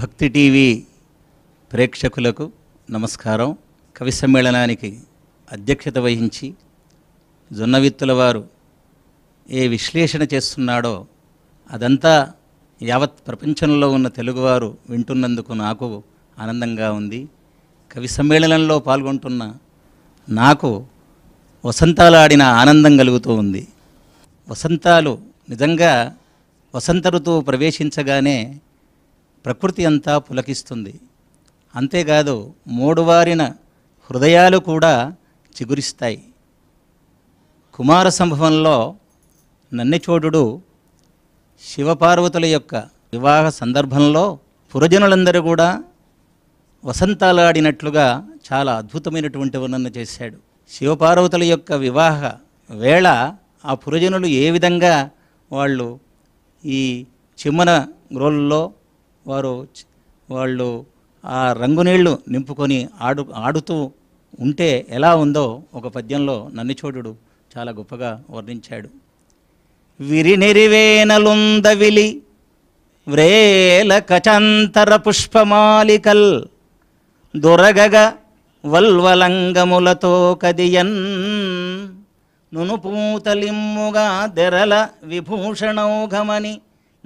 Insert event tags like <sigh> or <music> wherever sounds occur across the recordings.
భక్తి టీవీ ప్రేక్షకులకు నమస్కారం కవి సమ్మేళనానికి అధ్యక్షత వహించి జొన్నవిత్తుల వారు ఏ విశ్లేషణ చేస్తున్నాడో అదంతా యావత్ ప్రపంచంలో ఉన్న తెలుగువారు వింటున్నందుకు నాకు ఆనందంగా ఉంది కవి సమ్మేళనంలో పాల్గొంటున్న నాకు వసంతాలు ఆడిన ఆనందం కలుగుతూ ఉంది వసంతాలు నిజంగా వసంత ఋతువు ప్రవేశించగానే ప్రకృతి అంతా పులకిస్తుంది అంతేకాదు మూడువారిన హృదయాలు కూడా చిగురిస్తాయి కుమార సంభవంలో నన్నిచోటుడు శివపార్వతుల యొక్క వివాహ సందర్భంలో పురజనులందరూ కూడా వసంతాలాడినట్లుగా చాలా అద్భుతమైనటువంటి వర్ణన చేశాడు శివపార్వతుల యొక్క వివాహ వేళ ఆ పురజనులు ఏ విధంగా వాళ్ళు ఈ చిమ్మన గ్రోల్లో వారు వాళ్ళు ఆ రంగునీళ్లు నింపుకొని ఆడు ఆడుతూ ఉంటే ఎలా ఉందో ఒక పద్యంలో నన్నిచోడు చాలా గొప్పగా వర్ణించాడు విరినెరివేనలుందవిలి వ్రేల కచంతర పుష్పమాలికల్ దొరగగ వల్వలంగములతో కదియన్ నునుపూతలిమ్ముగా దెరల విభూషణౌఘమని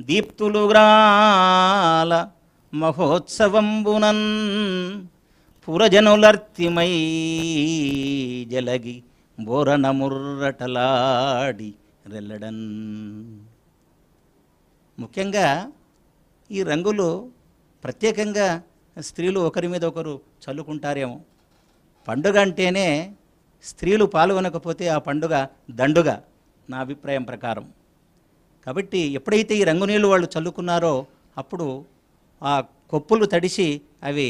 దీప్తులు గ్రాల మహోత్సవంబునన్ పురజనులర్తిమై జలగి బోరనముర్రటలాడి రెల్లడన్ ముఖ్యంగా ఈ రంగులు ప్రత్యేకంగా స్త్రీలు ఒకరి మీద ఒకరు చల్లుకుంటారేమో పండుగ అంటేనే స్త్రీలు పాల్గొనకపోతే ఆ పండుగ దండుగా నా అభిప్రాయం ప్రకారం కాబట్టి ఎప్పుడైతే ఈ రంగునీళ్ళు వాళ్ళు చల్లుకున్నారో అప్పుడు ఆ కొప్పులు తడిసి అవి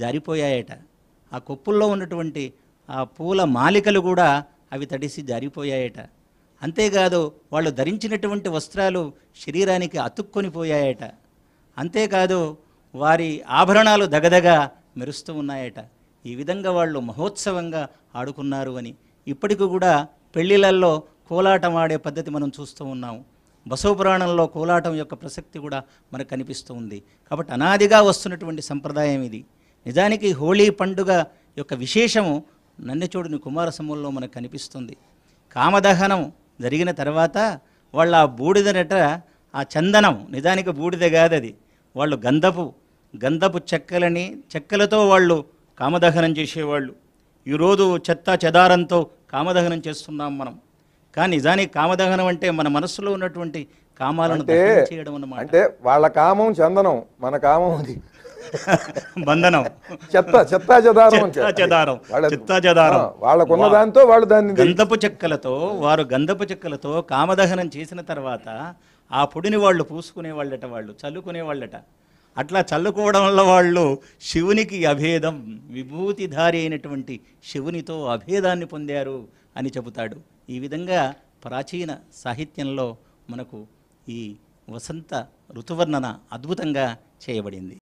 జారిపోయాయట ఆ కొప్పుల్లో ఉన్నటువంటి ఆ పూల మాలికలు కూడా అవి తడిసి జారిపోయాయట అంతేకాదు వాళ్ళు ధరించినటువంటి వస్త్రాలు శరీరానికి అతుక్కొని పోయాయట అంతేకాదు వారి ఆభరణాలు దగదగ మెరుస్తూ ఉన్నాయట ఈ విధంగా వాళ్ళు మహోత్సవంగా ఆడుకున్నారు అని ఇప్పటికి కూడా పెళ్ళిళ్ళల్లో ఆడే పద్ధతి మనం చూస్తూ ఉన్నాము బసవ పురాణంలో కోలాటం యొక్క ప్రసక్తి కూడా మనకు కనిపిస్తూ ఉంది కాబట్టి అనాదిగా వస్తున్నటువంటి సంప్రదాయం ఇది నిజానికి హోళీ పండుగ యొక్క విశేషము నన్నెచోడుని కుమారసములో మనకు కనిపిస్తుంది కామదహనం జరిగిన తర్వాత వాళ్ళ ఆ బూడిదనట ఆ చందనం నిజానికి బూడిద కాదది వాళ్ళు గంధపు గంధపు చెక్కలని చెక్కలతో వాళ్ళు కామదహనం చేసేవాళ్ళు ఈరోజు చెత్త చెదారంతో కామదహనం చేస్తున్నాం మనం కానీ నిజానికి కామదహనం అంటే మన మనస్సులో ఉన్నటువంటి కామాలను చేయడం అన్నమాట అంటే వాళ్ళ కామం చందనం మన కామం అది <laughs> బంధనం చెత్త చెత్తాచెదారం చెత్తాచెదారం చెత్తాచెదారం వాళ్ళకున్న దాంతో వాళ్ళు దాన్ని గంధపు చెక్కలతో వారు గంధపు చెక్కలతో కామదహనం చేసిన తర్వాత ఆ పొడిని వాళ్ళు పూసుకునే వాళ్ళట వాళ్ళు చల్లుకునే వాళ్ళట అట్లా చల్లుకోవడం వల్ల వాళ్ళు శివునికి అభేదం విభూతిధారి అయినటువంటి శివునితో అభేదాన్ని పొందారు అని చెబుతాడు ఈ విధంగా ప్రాచీన సాహిత్యంలో మనకు ఈ వసంత ఋతువర్ణన అద్భుతంగా చేయబడింది